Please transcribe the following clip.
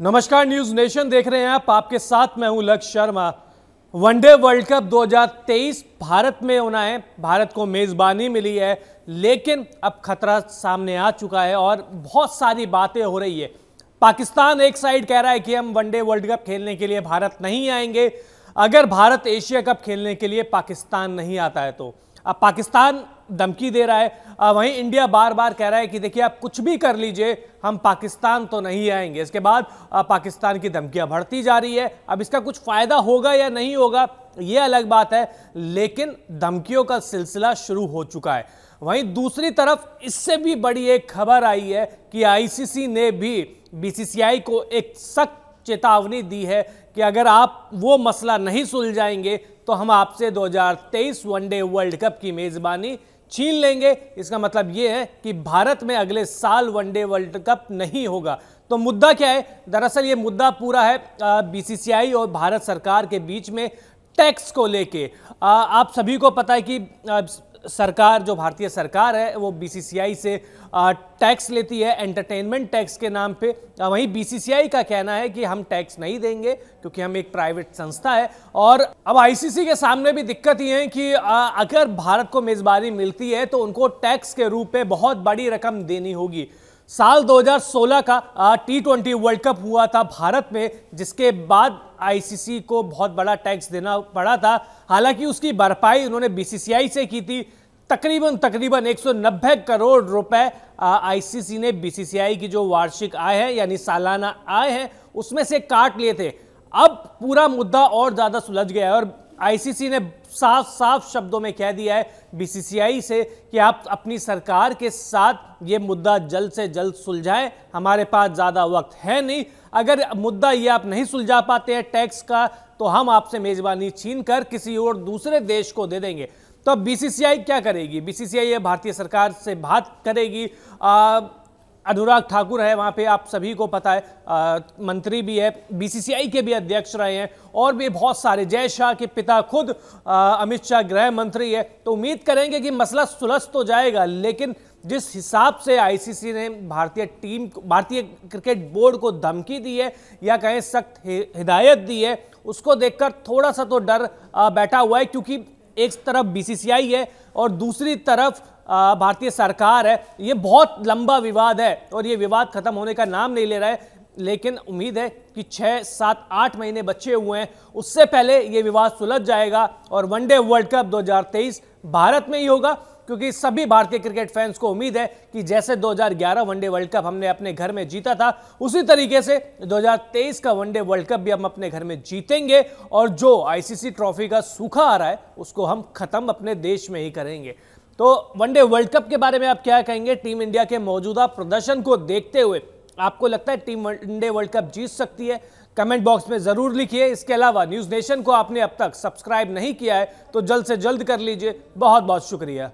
नमस्कार news nation देख रहे हैं आप आपके साथ मैं हूं Lakshya Sharma one day world cup 2023 Bharat में होना है भारत को मेज़बानी मिली है लेकिन अब खतरा सामने आ चुका है और बहुत सारी बातें हो रही है पाकिस्तान एक साइड कह रहा है कि हम वनडे वर्ल्ड कप खेलने के लिए भारत नहीं आएंगे अगर भारत एशिया कप खेलने के लिए पाकिस्तान नहीं आता है तो अब पाकिस्तान धमकी दे रहा है वहीं इंडिया बार बार कह रहा है कि देखिए आप कुछ भी कर लीजिए हम पाकिस्तान तो नहीं आएंगे इसके बाद पाकिस्तान की धमकियां बढ़ती जा रही है अब इसका कुछ फ़ायदा होगा या नहीं होगा ये अलग बात है लेकिन धमकियों का सिलसिला शुरू हो चुका है वहीं दूसरी तरफ इससे भी बड़ी एक खबर आई है कि आईसीसी ने भी बीसीसीआई को एक सख्त चेतावनी दी है कि अगर आप वो मसला नहीं सुलझाएंगे तो हम आपसे 2023 वनडे वर्ल्ड कप की मेज़बानी छीन लेंगे इसका मतलब यह है कि भारत में अगले साल वनडे वर्ल्ड कप नहीं होगा तो मुद्दा क्या है दरअसल ये मुद्दा पूरा है बीसीसीआई और भारत सरकार के बीच में टैक्स को लेके आप सभी को पता है कि सरकार जो भारतीय सरकार है वो बीसीसीआई से टैक्स लेती है एंटरटेनमेंट टैक्स के नाम पे वहीं बीसीसीआई का कहना है कि हम टैक्स नहीं देंगे क्योंकि हम एक प्राइवेट संस्था है और अब आईसीसी के सामने भी दिक्कत ये है कि अगर भारत को मेज़बानी मिलती है तो उनको टैक्स के रूप में बहुत बड़ी रकम देनी होगी साल 2016 का टी ट्वेंटी वर्ल्ड कप हुआ था भारत में जिसके बाद आईसीसी को बहुत बड़ा टैक्स देना पड़ा था हालांकि उसकी भरपाई उन्होंने बीसीसीआई से की थी तकरीबन तकरीबन 190 करोड़ रुपए आईसीसी ने बीसीसीआई की जो वार्षिक आय है यानी सालाना आय है उसमें से काट लिए थे अब पूरा मुद्दा और ज़्यादा सुलझ गया है और आईसीसी ने साफ साफ शब्दों में कह दिया है बीसीसीआई से कि आप अपनी सरकार के साथ ये मुद्दा जल्द से जल्द सुलझाएं हमारे पास ज़्यादा वक्त है नहीं अगर मुद्दा ये आप नहीं सुलझा पाते हैं टैक्स का तो हम आपसे मेज़बानी छीन कर किसी और दूसरे देश को दे देंगे तो अब बी क्या करेगी बी ये भारतीय सरकार से बात करेगी आ, अनुराग ठाकुर है वहाँ पे आप सभी को पता है आ, मंत्री भी है बीसीसीआई के भी अध्यक्ष रहे हैं और भी बहुत सारे जय शाह के पिता खुद अमित शाह गृह मंत्री है तो उम्मीद करेंगे कि मसला सुलझ तो जाएगा लेकिन जिस हिसाब से आईसीसी ने भारतीय टीम भारतीय क्रिकेट बोर्ड को धमकी दी है या कहें सख्त हिदायत दी है उसको देखकर थोड़ा सा तो डर बैठा हुआ है क्योंकि एक तरफ बीसीसीआई है और दूसरी तरफ भारतीय सरकार है ये बहुत लंबा विवाद है और ये विवाद खत्म होने का नाम नहीं ले रहा है लेकिन उम्मीद है कि छः सात आठ महीने बचे हुए हैं उससे पहले ये विवाद सुलझ जाएगा और वनडे वर्ल्ड कप 2023 भारत में ही होगा क्योंकि सभी भारतीय क्रिकेट फैंस को उम्मीद है कि जैसे 2011 वनडे वर्ल्ड कप हमने अपने घर में जीता था उसी तरीके से 2023 का वनडे वर्ल्ड कप भी हम अपने घर में जीतेंगे और जो आईसीसी ट्रॉफी का सूखा आ रहा है उसको हम खत्म अपने देश में ही करेंगे तो वनडे वर्ल्ड कप के बारे में आप क्या कहेंगे टीम इंडिया के मौजूदा प्रदर्शन को देखते हुए आपको लगता है टीम वनडे वर्ल्ड कप जीत सकती है कमेंट बॉक्स में ज़रूर लिखिए इसके अलावा न्यूज़ नेशन को आपने अब तक सब्सक्राइब नहीं किया है तो जल्द से जल्द कर लीजिए बहुत बहुत शुक्रिया